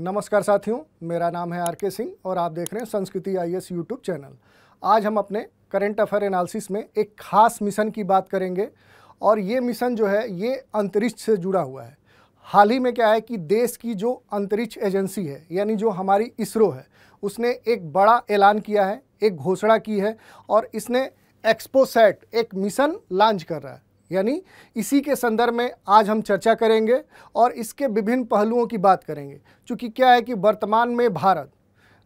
नमस्कार साथियों मेरा नाम है आर के सिंह और आप देख रहे हैं संस्कृति आई एस यूट्यूब चैनल आज हम अपने करंट अफेयर एनालिसिस में एक खास मिशन की बात करेंगे और ये मिशन जो है ये अंतरिक्ष से जुड़ा हुआ है हाल ही में क्या है कि देश की जो अंतरिक्ष एजेंसी है यानी जो हमारी इसरो है उसने एक बड़ा ऐलान किया है एक घोषणा की है और इसने एक्सपोसेट एक मिशन लॉन्च कर रहा है यानी इसी के संदर्भ में आज हम चर्चा करेंगे और इसके विभिन्न पहलुओं की बात करेंगे क्योंकि क्या है कि वर्तमान में भारत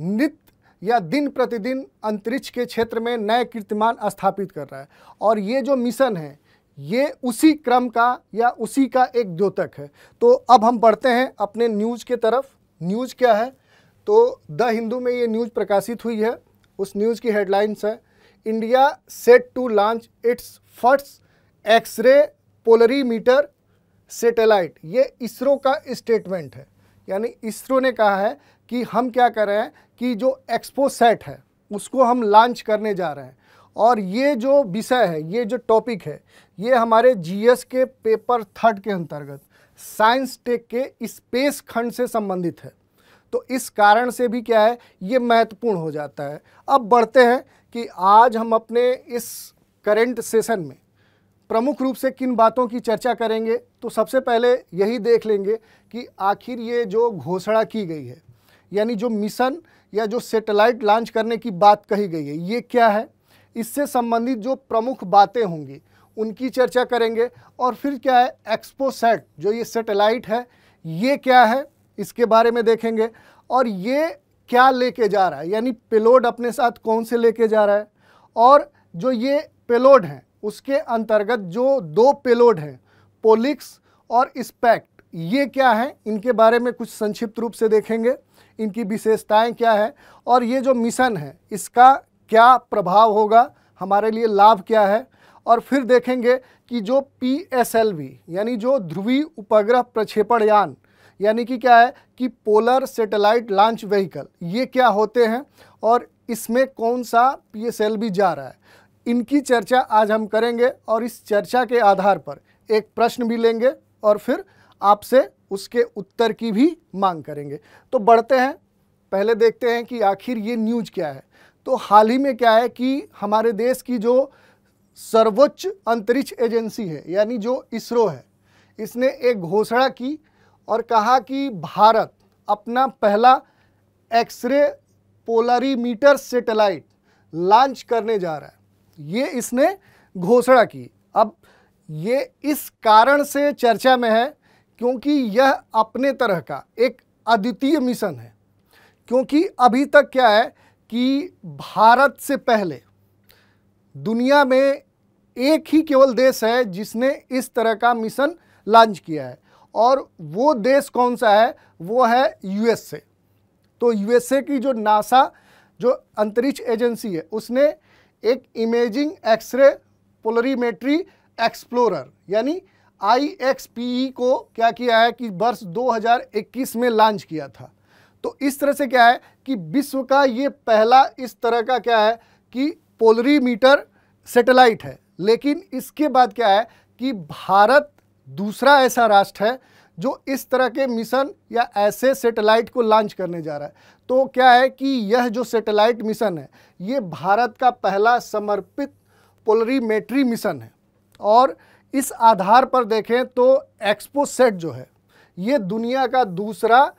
नित्य या दिन प्रतिदिन अंतरिक्ष के क्षेत्र में नए कीर्तिमान स्थापित कर रहा है और ये जो मिशन है ये उसी क्रम का या उसी का एक द्योतक है तो अब हम बढ़ते हैं अपने न्यूज़ के तरफ न्यूज़ क्या है तो द हिंदू में ये न्यूज़ प्रकाशित हुई है उस न्यूज़ की हेडलाइंस है India set to launch its first X ray polarimeter satellite ये इसरो का स्टेटमेंट है यानी इसरो ने कहा है कि हम क्या कर रहे हैं कि जो एक्सपो सेट है उसको हम लॉन्च करने जा रहे हैं और ये जो विषय है ये जो टॉपिक है ये हमारे जीएस के पेपर थर्ड के अंतर्गत साइंस टेक के स्पेस खंड से संबंधित है तो इस कारण से भी क्या है ये महत्वपूर्ण हो जाता है अब बढ़ते हैं कि आज हम अपने इस करेंट सेशन में प्रमुख रूप से किन बातों की चर्चा करेंगे तो सबसे पहले यही देख लेंगे कि आखिर ये जो घोषणा की गई है यानी जो मिशन या जो सेटेलाइट लॉन्च करने की बात कही गई है ये क्या है इससे संबंधित जो प्रमुख बातें होंगी उनकी चर्चा करेंगे और फिर क्या है एक्सपोसेट जो ये सेटेलाइट है ये क्या है इसके बारे में देखेंगे और ये क्या लेके जा रहा है यानी पेलोड अपने साथ कौन से लेके जा रहा है और जो ये पेलोड हैं उसके अंतर्गत जो दो पेलोड हैं पोलिक्स और स्पेक्ट ये क्या हैं इनके बारे में कुछ संक्षिप्त रूप से देखेंगे इनकी विशेषताएं क्या है और ये जो मिशन है इसका क्या प्रभाव होगा हमारे लिए लाभ क्या है और फिर देखेंगे कि जो पी एस एल यानी जो ध्रुवी उपग्रह प्रक्षेपण यान यानी कि क्या है कि पोलर सैटेलाइट लॉन्च व्हीकल ये क्या होते हैं और इसमें कौन सा पी एस एल जा रहा है इनकी चर्चा आज हम करेंगे और इस चर्चा के आधार पर एक प्रश्न भी लेंगे और फिर आपसे उसके उत्तर की भी मांग करेंगे तो बढ़ते हैं पहले देखते हैं कि आखिर ये न्यूज क्या है तो हाल ही में क्या है कि हमारे देश की जो सर्वोच्च अंतरिक्ष एजेंसी है यानी जो इसरो है इसने एक घोषणा की और कहा कि भारत अपना पहला एक्सरे पोलरीमीटर सेटेलाइट लॉन्च करने जा रहा है ये इसने घोषणा की अब ये इस कारण से चर्चा में है क्योंकि यह अपने तरह का एक अद्वितीय मिशन है क्योंकि अभी तक क्या है कि भारत से पहले दुनिया में एक ही केवल देश है जिसने इस तरह का मिशन लॉन्च किया है और वो देश कौन सा है वो है यूएसए तो यूएसए की जो नासा जो अंतरिक्ष एजेंसी है उसने एक इमेजिंग एक्सरे पोलरीमेट्री एक्सप्लोरर यानी आई e को क्या किया है कि वर्ष 2021 में लॉन्च किया था तो इस तरह से क्या है कि विश्व का ये पहला इस तरह का क्या है कि पोलरीमीटर सेटेलाइट है लेकिन इसके बाद क्या है कि भारत दूसरा ऐसा राष्ट्र है जो इस तरह के मिशन या ऐसे सेटेलाइट को लॉन्च करने जा रहा है तो क्या है कि यह जो सेटेलाइट मिशन है ये भारत का पहला समर्पित पोलरीमेट्री मिशन है और इस आधार पर देखें तो एक्सपोसेट जो है ये दुनिया का दूसरा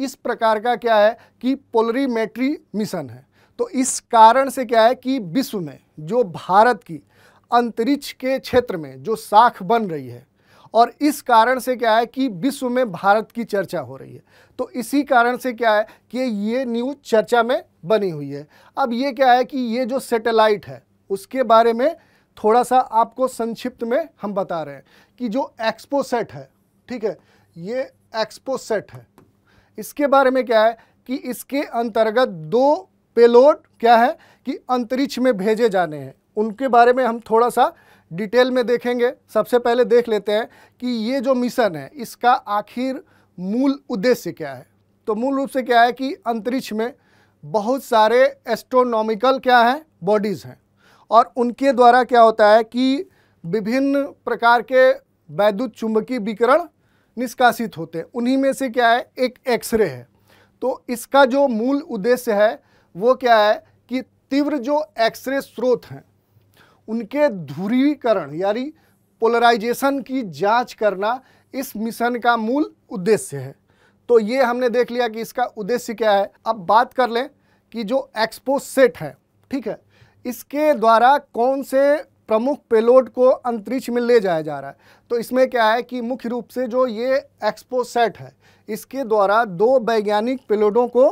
इस प्रकार का क्या है कि पोलरीमेट्री मिशन है तो इस कारण से क्या है कि विश्व में जो भारत की अंतरिक्ष के क्षेत्र में जो साख बन रही है और इस कारण से क्या है कि विश्व में भारत की चर्चा हो रही है तो इसी कारण से क्या है कि ये न्यूज़ चर्चा में बनी हुई है अब ये क्या है कि ये जो सेटेलाइट है उसके बारे में थोड़ा सा आपको संक्षिप्त में हम बता रहे हैं कि जो एक्सपो सेट है ठीक है ये एक्सपो सेट है इसके बारे में क्या है कि इसके अंतर्गत दो पेलोड क्या है कि अंतरिक्ष में भेजे जाने हैं उनके बारे में हम थोड़ा सा डिटेल में देखेंगे सबसे पहले देख लेते हैं कि ये जो मिशन है इसका आखिर मूल उद्देश्य क्या है तो मूल रूप से क्या है कि अंतरिक्ष में बहुत सारे एस्ट्रोनॉमिकल क्या हैं बॉडीज़ हैं और उनके द्वारा क्या होता है कि विभिन्न प्रकार के वैद्युत चुंबकीय विकरण निष्कासित होते हैं उन्हीं में से क्या है एक एक्सरे है तो इसका जो मूल उद्देश्य है वो क्या है कि तीव्र जो एक्सरे स्रोत हैं उनके ध्रुवीकरण यानी पोलराइजेशन की जांच करना इस मिशन का मूल उद्देश्य है तो ये हमने देख लिया कि इसका उद्देश्य क्या है अब बात कर लें कि जो एक्सपो सेट है ठीक है इसके द्वारा कौन से प्रमुख पेलोड को अंतरिक्ष में ले जाया जा रहा है तो इसमें क्या है कि मुख्य रूप से जो ये एक्सपो सेट है इसके द्वारा दो वैज्ञानिक पेलोडों को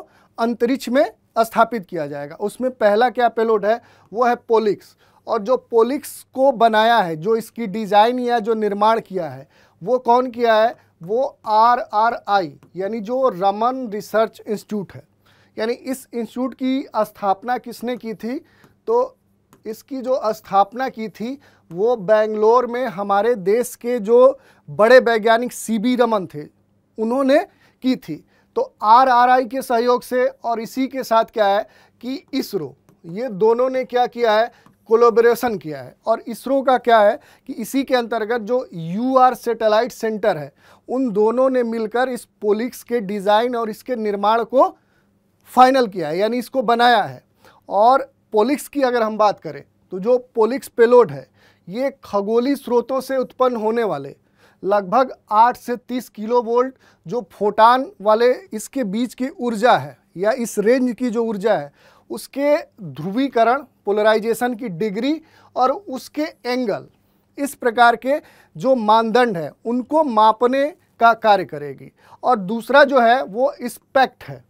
अंतरिक्ष में स्थापित किया जाएगा उसमें पहला क्या पेलोड है वो है पोलिक्स और जो पोलिक्स को बनाया है जो इसकी डिज़ाइन या जो निर्माण किया है वो कौन किया है वो आर आर आई यानी जो रमन रिसर्च इंस्टीट्यूट है यानी इस इंस्टीट्यूट की स्थापना किसने की थी तो इसकी जो स्थापना की थी वो बेंगलोर में हमारे देश के जो बड़े वैज्ञानिक सी बी रमन थे उन्होंने की थी तो आर आर आई के सहयोग से और इसी के साथ क्या है कि इसरो ये दोनों ने क्या किया है कोलोबरेशन किया है और इसरो का क्या है कि इसी के अंतर्गत जो यू आर सेटेलाइट सेंटर है उन दोनों ने मिलकर इस पोलिक्स के डिज़ाइन और इसके निर्माण को फाइनल किया है यानी इसको बनाया है और पोलिक्स की अगर हम बात करें तो जो पोलिक्स पेलोड है ये खगोली स्रोतों से उत्पन्न होने वाले लगभग 8 से 30 किलो वोल्ट जो फोटान वाले इसके बीच की ऊर्जा है या इस रेंज की जो ऊर्जा है उसके ध्रुवीकरण पोलराइजेशन की डिग्री और उसके एंगल इस प्रकार के जो मानदंड है उनको मापने का कार्य करेगी और दूसरा जो है वो स्पेक्ट है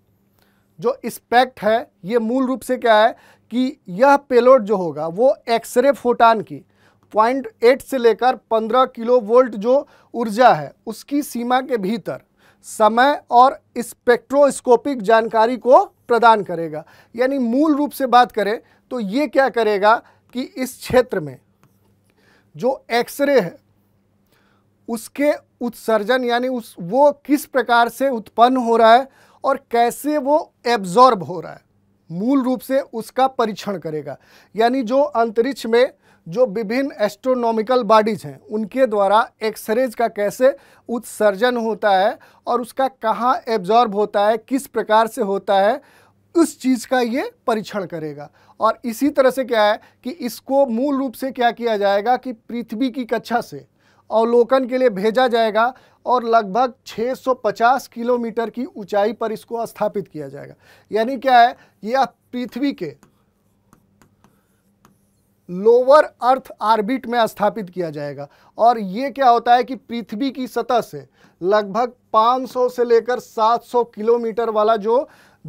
जो स्पेक्ट है ये मूल रूप से क्या है कि यह पेलोड जो होगा वो एक्सरे फोटान की पॉइंट एट से लेकर पंद्रह किलो वोल्ट जो ऊर्जा है उसकी सीमा के भीतर समय और स्पेक्ट्रोस्कोपिक जानकारी को प्रदान करेगा यानी मूल रूप से बात करें तो ये क्या करेगा कि इस क्षेत्र में जो एक्सरे है उसके उत्सर्जन यानी उस वो किस प्रकार से उत्पन्न हो रहा है और कैसे वो एब्जॉर्ब हो रहा है मूल रूप से उसका परीक्षण करेगा यानी जो अंतरिक्ष में जो विभिन्न एस्ट्रोनॉमिकल बॉडीज हैं उनके द्वारा एक्सरेज का कैसे उत्सर्जन होता है और उसका कहाँ एब्जॉर्ब होता है किस प्रकार से होता है उस चीज़ का ये परीक्षण करेगा और इसी तरह से क्या है कि इसको मूल रूप से क्या किया जाएगा कि पृथ्वी की कक्षा से अवलोकन के लिए भेजा जाएगा और लगभग 650 किलोमीटर की ऊंचाई पर इसको स्थापित किया जाएगा यानी क्या है यह पृथ्वी के लोअर अर्थ आर्बिट में स्थापित किया जाएगा और ये क्या होता है कि पृथ्वी की सतह से लगभग 500 से लेकर 700 किलोमीटर वाला जो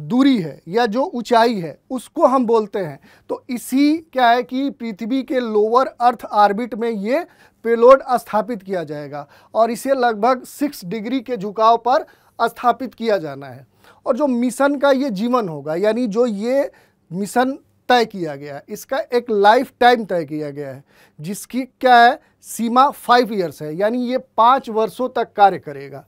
दूरी है या जो ऊंचाई है उसको हम बोलते हैं तो इसी क्या है कि पृथ्वी के लोअर अर्थ आर्बिट में ये पेलोड स्थापित किया जाएगा और इसे लगभग सिक्स डिग्री के झुकाव पर स्थापित किया जाना है और जो मिशन का ये जीवन होगा यानी जो ये मिशन तय किया गया है इसका एक लाइफ टाइम तय किया गया है जिसकी क्या है सीमा फाइव ईयर्स है यानी ये पाँच वर्षों तक कार्य करेगा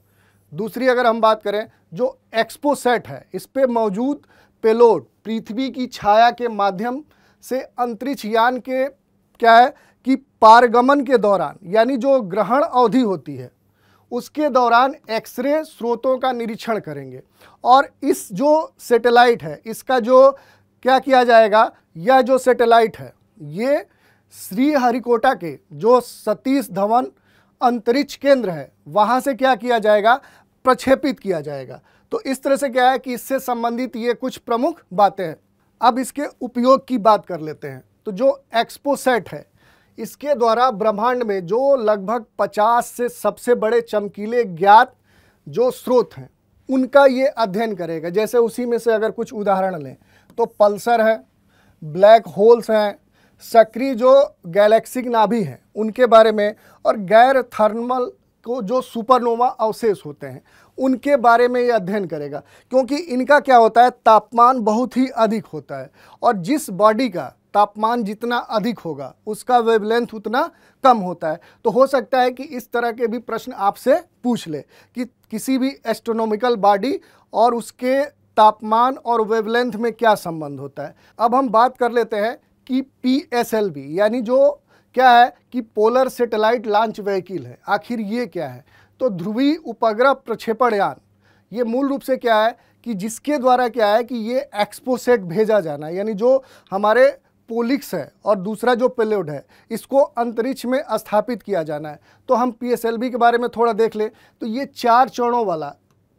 दूसरी अगर हम बात करें जो एक्सपो सेट है इस पर मौजूद पेलोड पृथ्वी की छाया के माध्यम से अंतरिक्ष यान के क्या है कि पारगमन के दौरान यानी जो ग्रहण अवधि होती है उसके दौरान एक्सरे स्रोतों का निरीक्षण करेंगे और इस जो सैटेलाइट है इसका जो क्या किया जाएगा यह जो सैटेलाइट है ये श्रीहरिकोटा के जो सतीश धवन अंतरिक्ष केंद्र है वहाँ से क्या किया जाएगा प्रक्षेपित किया जाएगा तो इस तरह से क्या है कि इससे संबंधित ये कुछ प्रमुख बातें हैं अब इसके उपयोग की बात कर लेते हैं तो जो एक्सपोसेट है इसके द्वारा ब्रह्मांड में जो लगभग 50 से सबसे बड़े चमकीले ज्ञात जो स्रोत हैं उनका ये अध्ययन करेगा जैसे उसी में से अगर कुछ उदाहरण लें तो पल्सर है ब्लैक होल्स हैं सक्रिय जो गैलेक्सिक नाभि हैं उनके बारे में और गैर थर्मल को जो सुपरनोवा अवशेष होते हैं उनके बारे में ये अध्ययन करेगा क्योंकि इनका क्या होता है तापमान बहुत ही अधिक होता है और जिस बॉडी का तापमान जितना अधिक होगा उसका वेवलेंथ उतना कम होता है तो हो सकता है कि इस तरह के भी प्रश्न आपसे पूछ ले कि किसी भी एस्ट्रोनॉमिकल बॉडी और उसके तापमान और वेवलेंथ में क्या संबंध होता है अब हम बात कर लेते हैं कि पी यानी जो क्या है कि पोलर सेटेलाइट लॉन्च व्हीकिल है आखिर ये क्या है तो ध्रुवी उपग्रह प्रक्षेपण यान ये मूल रूप से क्या है कि जिसके द्वारा क्या है कि ये एक्सपोसेट भेजा जाना यानी जो हमारे पोलिक्स है और दूसरा जो पेलोड है इसको अंतरिक्ष में स्थापित किया जाना है तो हम पीएसएलवी के बारे में थोड़ा देख लें तो ये चार चरणों वाला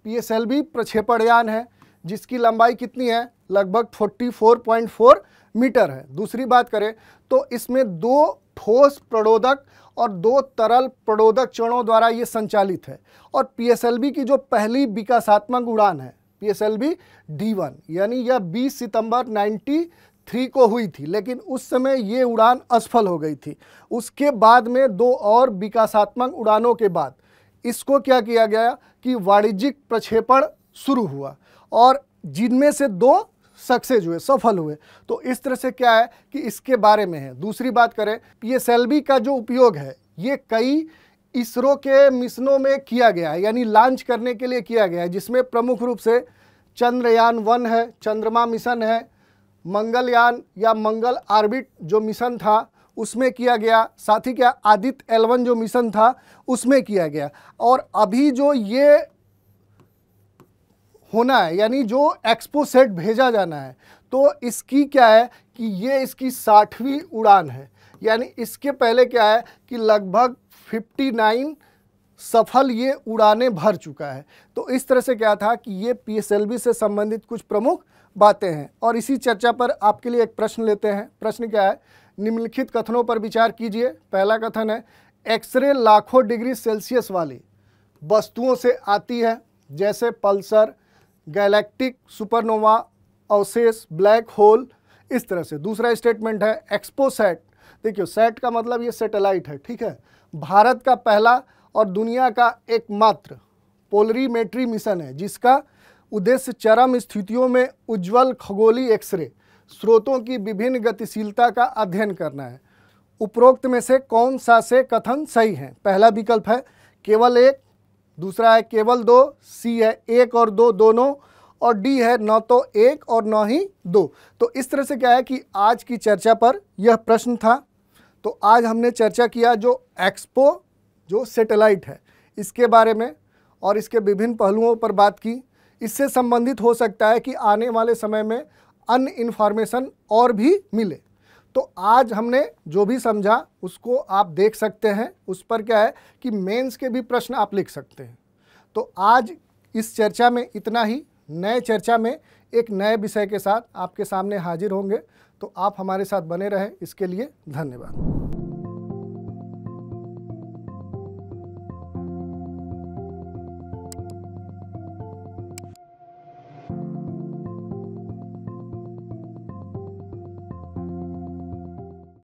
पीएसएलवी प्रक्षेपण यान है जिसकी लंबाई कितनी है लगभग 44.4 मीटर है दूसरी बात करें तो इसमें दो ठोस प्रणोदक और दो तरल प्रणोदक चरणों द्वारा ये संचालित है और पीएसएलबी की जो पहली विकासात्मक उड़ान है पीएसएलबी डी वन यानी यह बीस 20 सितंबर 93 को हुई थी लेकिन उस समय ये उड़ान असफल हो गई थी उसके बाद में दो और विकासात्मक उड़ानों के बाद इसको क्या किया गया कि वाणिज्यिक प्रक्षेपण शुरू हुआ और जिनमें से दो सक्सेस हुए सफल हुए तो इस तरह से क्या है कि इसके बारे में है दूसरी बात करें ये सेल्बी का जो उपयोग है ये कई इसरो के मिशनों में किया गया है यानी लॉन्च करने के लिए किया गया है जिसमें प्रमुख रूप से चंद्रयान वन है चंद्रमा मिशन है मंगलयान या मंगल आर्बिट जो मिशन था उसमें किया गया साथ ही क्या आदित्य एलवन जो मिशन था उसमें किया गया और अभी जो ये होना है यानी जो एक्सपो सेट भेजा जाना है तो इसकी क्या है कि ये इसकी साठवीं उड़ान है यानी इसके पहले क्या है कि लगभग 59 सफल ये उड़ानें भर चुका है तो इस तरह से क्या था कि ये पीएसएलवी से संबंधित कुछ प्रमुख बातें हैं और इसी चर्चा पर आपके लिए एक प्रश्न लेते हैं प्रश्न क्या है निम्नलिखित कथनों पर विचार कीजिए पहला कथन है एक्सरे लाखों डिग्री सेल्सियस वाली वस्तुओं से आती है जैसे पल्सर गैलेक्टिक सुपरनोवा अवशेष ब्लैक होल इस तरह से दूसरा स्टेटमेंट है एक्सपोसेट देखियो सेट का मतलब ये सैटेलाइट है ठीक है भारत का पहला और दुनिया का एकमात्र पोलरीमेट्री मिशन है जिसका उद्देश्य चरम स्थितियों में उज्जवल खगोली एक्सरे स्रोतों की विभिन्न गतिशीलता का अध्ययन करना है उपरोक्त में से कौन सा से कथन सही है पहला विकल्प है केवल एक दूसरा है केवल दो सी है एक और दो दोनों और डी है नौ तो एक और नौ ही दो तो इस तरह से क्या है कि आज की चर्चा पर यह प्रश्न था तो आज हमने चर्चा किया जो एक्सपो जो सेटेलाइट है इसके बारे में और इसके विभिन्न पहलुओं पर बात की इससे संबंधित हो सकता है कि आने वाले समय में अन्य इन्फॉर्मेशन और भी मिले तो आज हमने जो भी समझा उसको आप देख सकते हैं उस पर क्या है कि मेंस के भी प्रश्न आप लिख सकते हैं तो आज इस चर्चा में इतना ही नए चर्चा में एक नए विषय के साथ आपके सामने हाजिर होंगे तो आप हमारे साथ बने रहें इसके लिए धन्यवाद